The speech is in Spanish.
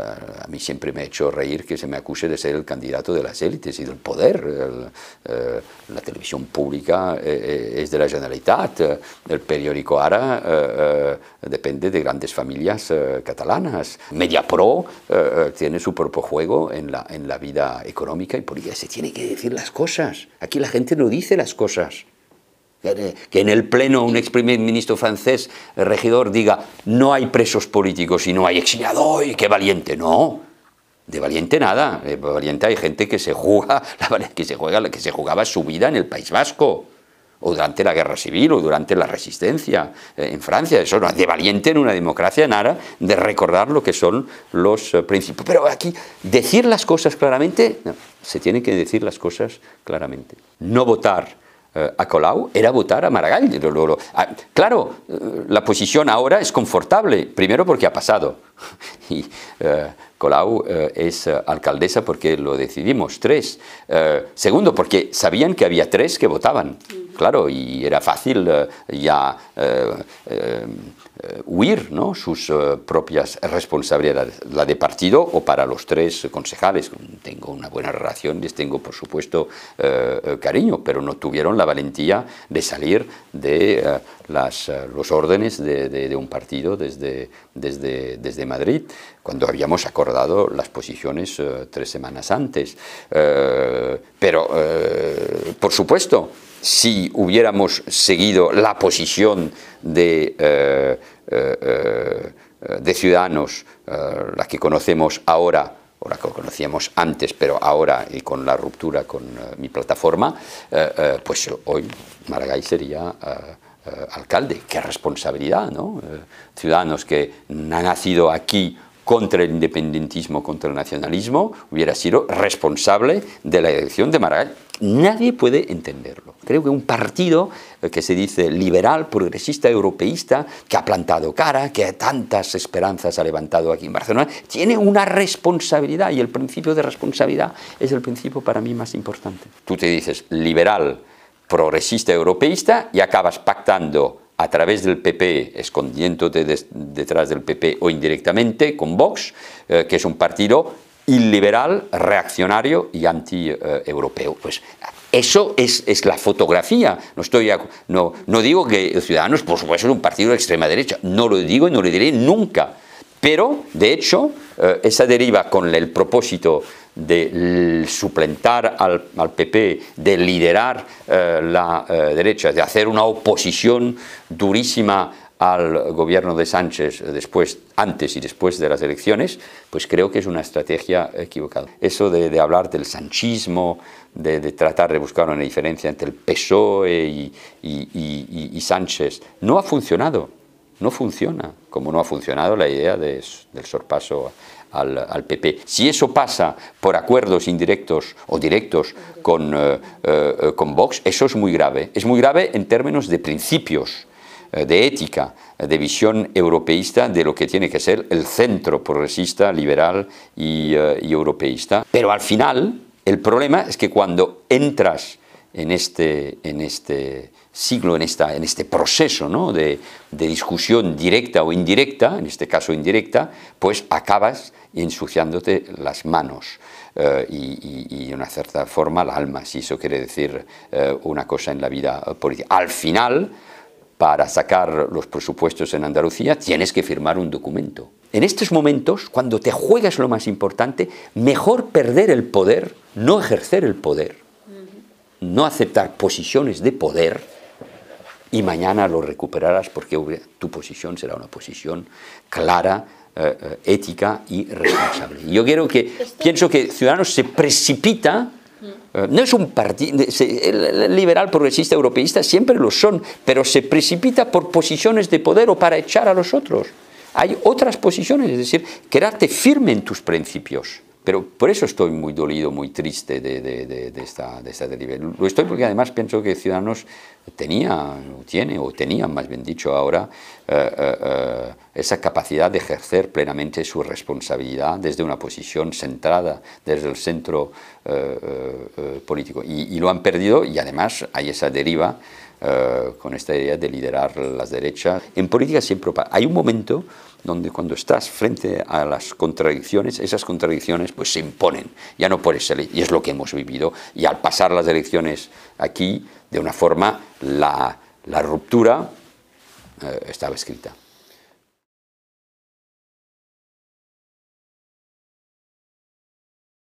a mí siempre me ha hecho reír que se me acuse de ser el candidato de las élites y del poder. Eh, la televisión pública eh, eh, es de la Generalitat, el periódico Ara depende de grandes familias catalanas. Mediapro tiene su propio juego en la, vida económica y política. Se tiene que decir las cosas. Aquí la gente no dice las cosas. Eh, que en el Pleno un ex primer ministro francés eh, regidor diga no hay presos políticos y no hay exiliado y qué valiente. No, de valiente nada. De valiente hay gente que se juega, que se juega, que se jugaba su vida en el País Vasco o durante la guerra civil o durante la resistencia eh, en Francia. Eso no es de valiente en una democracia nada de recordar lo que son los principios. Pero aquí decir las cosas claramente, se tienen que decir las cosas claramente. No votar eh, a Colau era votar a Maragall. Ah, claro, eh, la posición ahora es confortable, primero porque ha pasado. Y eh, Colau es alcaldesa porque lo decidimos, tres. segundo, porque sabían que había tres que votaban claro, y era fácil eh, ya eh, eh, huir ¿no? sus propias responsabilidades, la de partido o para los tres concejales. Tengo una buena relación, les tengo por supuesto cariño, pero no tuvieron la valentía de salir de las, eh, los órdenes de, un partido desde, desde, Madrid, cuando habíamos acordado las posiciones eh, tres semanas antes. Eh, pero, por supuesto, si hubiéramos seguido la posición de, de Ciudadanos, la que conocemos ahora, o la que conocíamos antes, pero ahora y con la ruptura con mi plataforma, pues hoy Maragall sería eh, alcalde, qué responsabilidad, ¿no? Eh, ciudadanos que han nacido aquí contra el independentismo, contra el nacionalismo, hubiera sido responsable de la elección de Maragall. Nadie puede entenderlo. Creo que un partido eh, que se dice liberal, progresista, europeísta, que ha plantado cara, que tantas esperanzas ha levantado aquí en Barcelona, tiene una responsabilidad y el principio de responsabilidad es el principio para mí más importante. Tú te dices liberal, progresista europeísta y acabas pactando a través del PP, escondiéndote detrás del PP o indirectamente con Vox, eh, que es un partido illiberal, reaccionario y anti-europeo. pues eso es, la fotografía. No, estoy no, no digo que Ciudadanos, por supuesto, es un partido de extrema derecha. No lo digo y no lo diré nunca. Pero, de hecho, eh, esa deriva con el propósito de suplentar al, PP, de liderar eh, la eh, derecha, de hacer una oposición durísima al gobierno de Sánchez después, antes y después de las elecciones, pues creo que es una estrategia equivocada. Eso de, hablar del sanchismo, de, tratar de buscar una diferencia entre el PSOE y, Sánchez, no ha funcionado, no funciona, como no ha funcionado la idea del sorpaso al, PP. Si eso pasa por acuerdos indirectos o directos con, eh, eh, con Vox, eso es muy grave. Es muy grave en términos de principios eh, de ética, de visión europeísta de lo que tiene que ser el centro progresista, liberal y europeísta. Pero al final, el problema es que cuando entras en este, en este siglo, en, este proceso de, discusión directa o indirecta, en este caso indirecta, pues acabas ensuciándote las manos eh, y, y, una cierta forma la alma, si eso quiere decir eh, una cosa en la vida política. Al final, para sacar los presupuestos en Andalucía, tienes que firmar un documento. En estos momentos, cuando te juegas lo más importante, mejor perder el poder, no ejercer el poder, no aceptar posiciones de poder y mañana lo recuperarás porque tu posición será una posición clara, eh, eh, ética y responsable. Yo quiero que, pienso que Ciudadanos se precipita mm. eh, no es un partido, liberal, progresista, europeísta, siempre lo son, pero se precipita por posiciones de poder o para echar a los otros. Hay otras posiciones, es decir, quedarte firme en tus principios. Pero por eso estoy muy dolido, muy triste de, de, esta, de esta deriva. Lo estoy porque además pienso que Ciudadanos tenía, o tiene, o tenía, más bien dicho ahora, eh, eh, eh, esa capacidad de ejercer plenamente su responsabilidad desde una posición centrada, desde el centro eh, eh, eh, político. Y, lo han perdido y además hay esa deriva con esta idea de liderar las derechas. En política siempre hay un momento donde cuando estás frente a las contradicciones, esas contradicciones pues se imponen, ya no puedes salir, y es lo que hemos vivido, y al pasar las elecciones aquí, de una forma, la ruptura estaba escrita.